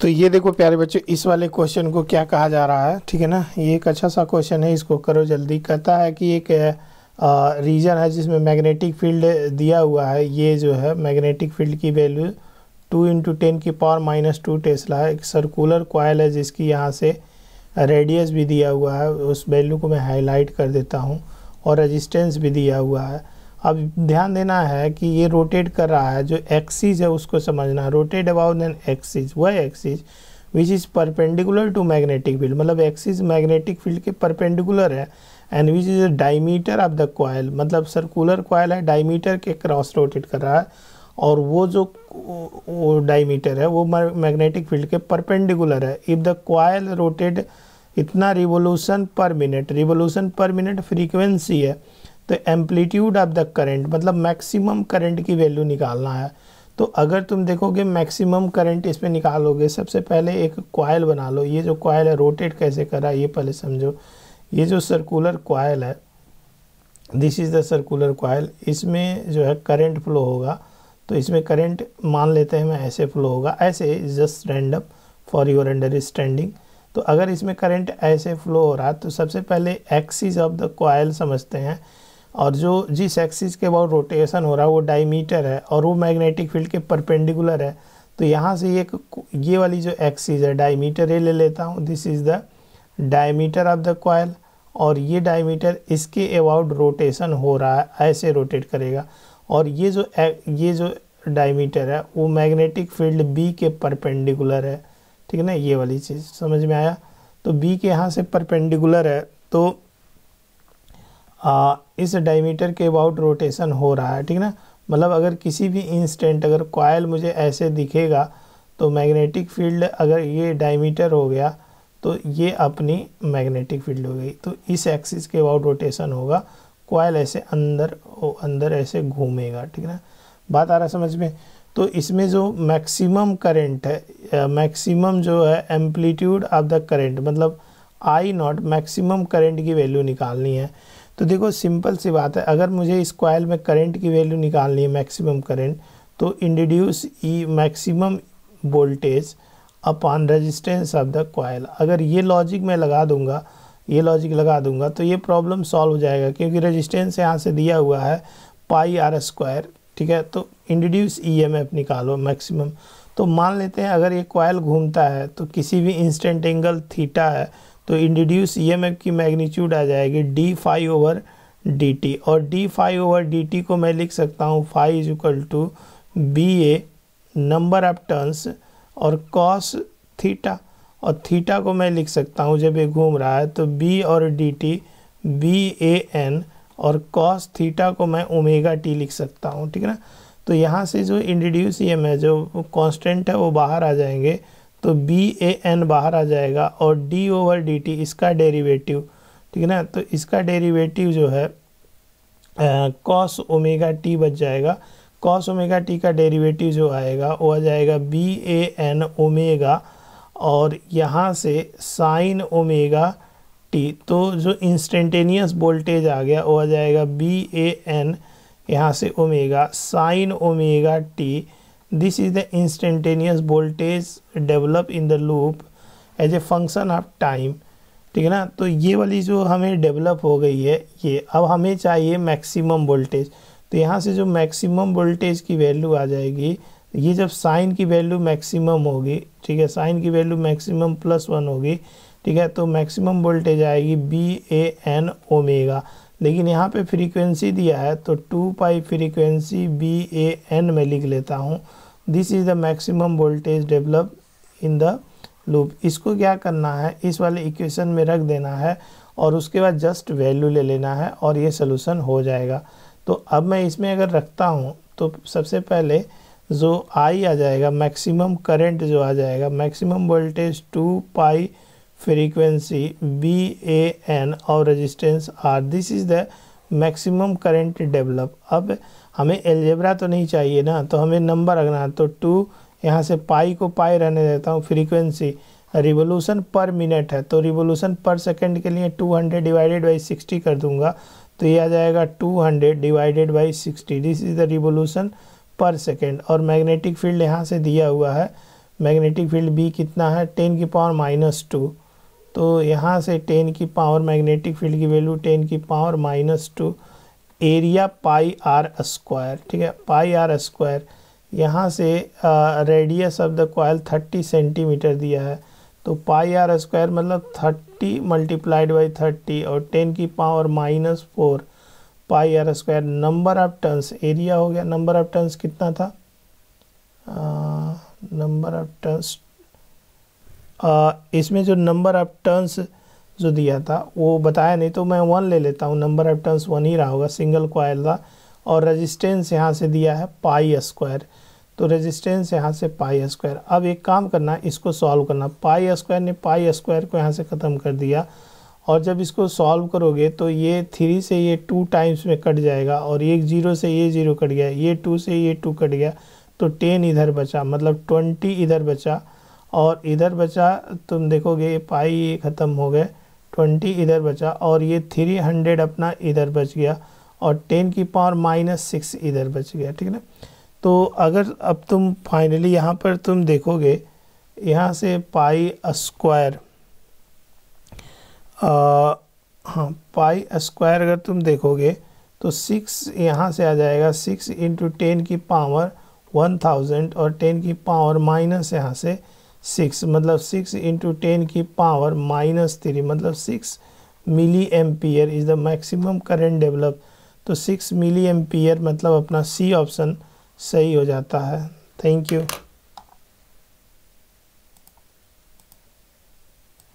तो ये देखो प्यारे बच्चों इस वाले क्वेश्चन को क्या कहा जा रहा है ठीक है ना ये एक अच्छा सा क्वेश्चन है इसको करो जल्दी कहता है कि एक रीजन है जिसमें मैग्नेटिक फील्ड दिया हुआ है ये जो है मैग्नेटिक फील्ड की वैल्यू टू इंटू टेन की पावर माइनस टू टेस्ला है एक सर्कुलर क्वाइल है जिसकी यहाँ से रेडियस भी दिया हुआ है उस वैल्यू को मैं हाईलाइट कर देता हूँ और रजिस्टेंस भी दिया हुआ है अब ध्यान देना है कि ये रोटेट कर रहा है जो एक्सिस है उसको समझना है रोटेट अबाउट एन एक्सिस वह axis which is perpendicular to magnetic field मतलब एक्सिस मैग्नेटिक फील्ड के परपेंडिकुलर है and which is diameter of the coil मतलब सर्कुलर क्वाइल है डायमीटर के क्रॉस रोटेट कर रहा है और वो जो वो डायमीटर है वो मैग्नेटिक फील्ड के परपेंडिकुलर है इफ़ द क्वाइल रोटेट इतना revolution per minute revolution per minute frequency है तो एम्पलीट्यूड ऑफ द करंट मतलब मैक्सिमम करंट की वैल्यू निकालना है तो अगर तुम देखोगे मैक्सिमम करंट इसमें निकालोगे सबसे पहले एक कोयल बना लो ये जो क्वाइल है रोटेट कैसे कर रहा है ये पहले समझो ये जो सर्कुलर क्वाइल है this is the circular coil इसमें जो है करंट फ्लो होगा तो इसमें करंट मान लेते हैं मैं ऐसे फ्लो होगा ऐसे just stand up for your understanding तो अगर इसमें करंट ऐसे फ्लो हो रहा है तो सबसे पहले एक्सिस ऑफ द कोयल समझते हैं और जो जिस एक्सिस के बाद रोटेशन हो रहा है वो डायमीटर है और वो मैग्नेटिक फील्ड के परपेंडिकुलर है तो यहाँ से ये ये वाली जो एक्सिस है डायमीटर ये ले लेता हूँ this is the diameter of the coil और ये डायमीटर इसके अबाउट रोटेशन हो रहा है ऐसे रोटेट करेगा और ये जो ये जो डायमीटर है वो मैग्नेटिक फील्ड बी के परपेंडिकुलर है ठीक है ना ये वाली चीज़ समझ में आया तो बी के यहाँ से परपेंडिकुलर है तो आ, इस डायमीटर के अबाउट रोटेशन हो रहा है ठीक ना मतलब अगर किसी भी इंस्टेंट अगर कॉयल मुझे ऐसे दिखेगा तो मैग्नेटिक फील्ड अगर ये डायमीटर हो गया तो ये अपनी मैग्नेटिक फील्ड हो गई तो इस एक्सिस के अबाउट रोटेशन होगा कॉयल ऐसे अंदर अंदर ऐसे घूमेगा ठीक ना बात आ रहा समझ में तो इसमें जो मैक्सिमम करंट है मैक्सिमम जो है एम्पलीट्यूड ऑफ द करंट मतलब आई नॉट मैक्सिमम करंट की वैल्यू निकालनी है तो देखो सिंपल सी बात है अगर मुझे इस कॉयल में करंट की वैल्यू निकालनी है मैक्सिमम करंट तो introduce E maximum voltage upon resistance of the coil अगर ये लॉजिक मैं लगा दूंगा ये लॉजिक लगा दूंगा तो ये प्रॉब्लम सॉल्व हो जाएगा क्योंकि रजिस्टेंस यहाँ से दिया हुआ है पाई आर स्क्वायर ठीक है तो इंट्रोड्यूस ई एम एफ निकालो मैक्सिमम तो मान लेते हैं अगर ये कॉयल घूमता है तो किसी भी इंस्टेंट एंगल थीटा है तो इंड्यूस ई एम एफ की मैग्नीट्यूड आ जाएगी D five over D T और D five over D T को मैं लिख सकता हूँ five is equal to B A number of turns और कॉस थीटा और थीटा को मैं लिख सकता हूँ जब ये घूम रहा है तो बी और D T B A N और कॉस थीटा को मैं ओमेगा टी लिख सकता हूँ ठीक है ना तो यहाँ से जो इंट्रोड्यूस ई एम है जो कॉन्स्टेंट है वो बाहर आ जाएंगे तो बी ए एन बाहर आ जाएगा और डी ओवर डी टी इसका डेरिवेटिव ठीक है ना तो इसका डेरिवेटिव जो है कॉस ओमेगा टी बच जाएगा कॉस ओमेगा टी का डेरिवेटिव जो आएगा वो आ जाएगा बी ए एन ओमेगा और यहाँ से साइन ओमेगा टी तो जो इंस्टेंटेनियस वोल्टेज आ गया वो आ जाएगा बी ए एन यहाँ से omega sine omega T this is the instantaneous voltage develop in the loop as a function of time ठीक है ना तो ये वाली जो हमें डेवलप हो गई है ये अब हमें चाहिए मैक्सिमम वोल्टेज तो यहाँ से जो मैक्सिमम वोल्टेज की वैल्यू आ जाएगी ये जब साइन की वैल्यू मैक्सिमम होगी ठीक है साइन की वैल्यू मैक्सिमम प्लस वन होगी ठीक है तो मैक्सिमम वोल्टेज आएगी बी ए एन ओमेगा लेकिन यहाँ पे फ्रीक्वेंसी दिया है तो two pi frequency B A N में लिख लेता हूँ this is the maximum voltage develop in the loop इसको क्या करना है इस वाले इक्वेशन में रख देना है और उसके बाद जस्ट वैल्यू ले लेना है और ये सोलूसन हो जाएगा तो अब मैं इसमें अगर रखता हूँ तो सबसे पहले जो आई आ जाएगा मैक्सिमम करंट जो आ जाएगा maximum voltage two pi frequency B A N और resistance R this is the maximum current develop अब हमें एलजेब्रा तो नहीं चाहिए ना तो हमें नंबर रखना तो टू यहाँ से पाई को पाई रहने देता हूँ फ्रीक्वेंसी रिवोल्यूशन पर मिनट है तो रिवोल्यूशन पर सेकंड के लिए 200 डिवाइडेड बाई 60 कर दूंगा तो ये आ जाएगा 200 divided by 60 this is the revolution per second और मैग्नेटिक फील्ड यहाँ से दिया हुआ है मैग्नेटिक फील्ड बी कितना है 10 की पावर माइनस टू तो यहाँ से 10 की पावर मैग्नेटिक फील्ड की वैल्यू 10 की power minus two area pi R square ठीक है पाई आर स्क्वायर यहाँ से radius of the coil 30 centimetre दिया है तो पाई आर स्क्वायर मतलब 30 मल्टीप्लाइड बाई थर्टी और 10 की power minus four pi R square number of turns area हो गया नंबर ऑफ टर्न्स कितना था नंबर ऑफ टर्न्स इसमें जो नंबर ऑफ टर्न्स जो दिया था वो बताया नहीं तो मैं वन ले लेता हूँ नंबर ऑफ टर्न्स वन ही रहा होगा सिंगल क्वाइल था और रजिस्टेंस यहाँ से दिया है पाई स्क्वायर तो रेजिस्टेंस यहाँ से पाई स्क्वायर अब एक काम करना इसको सॉल्व करना पाई स्क्वायर ने पाई स्क्वायर को यहाँ से ख़त्म कर दिया और जब इसको सॉल्व करोगे तो ये थ्री से ये टू टाइम्स में कट जाएगा और एक जीरो से ये जीरो कट गया ये टू से ये टू कट गया तो टेन इधर बचा मतलब ट्वेंटी इधर बचा और इधर बचा तुम देखोगे ये पाई ख़त्म हो गए ट्वेंटी इधर बचा और ये थ्री हंड्रेड अपना इधर बच गया और टेन की पावर माइनस सिक्स इधर बच गया ठीक है ना तो अगर अब तुम फाइनली यहाँ पर तुम देखोगे यहाँ से पाई स्क्वायर हाँ पाई स्क्वायर अगर तुम देखोगे तो सिक्स यहाँ से आ जाएगा सिक्स इंटू टेन की पावर वन थाउजेंड और टेन की पावर माइनस यहाँ से सिक्स मतलब सिक्स इंटू टेन की पावर माइनस थ्री मतलब six milli ampere is the maximum current develop तो सिक्स मिली एम्पियर मतलब अपना सी ऑप्शन सही हो जाता है थैंक यू